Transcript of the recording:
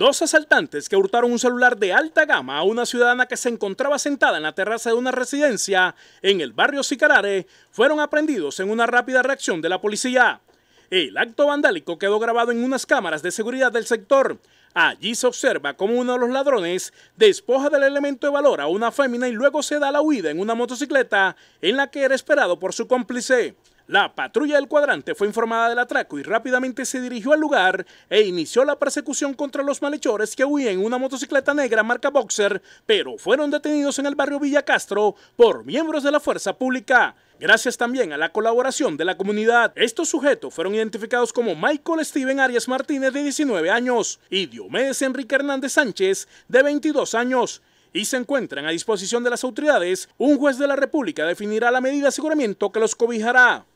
Dos asaltantes que hurtaron un celular de alta gama a una ciudadana que se encontraba sentada en la terraza de una residencia en el barrio Sicarare fueron aprendidos en una rápida reacción de la policía. El acto vandálico quedó grabado en unas cámaras de seguridad del sector. Allí se observa cómo uno de los ladrones despoja del elemento de valor a una fémina y luego se da la huida en una motocicleta en la que era esperado por su cómplice. La patrulla del cuadrante fue informada del atraco y rápidamente se dirigió al lugar e inició la persecución contra los malhechores que huían en una motocicleta negra marca Boxer, pero fueron detenidos en el barrio Villa Castro por miembros de la fuerza pública. Gracias también a la colaboración de la comunidad, estos sujetos fueron identificados como Michael Steven Arias Martínez de 19 años y Diomedes Enrique Hernández Sánchez de 22 años y se encuentran a disposición de las autoridades, un juez de la República definirá la medida de aseguramiento que los cobijará.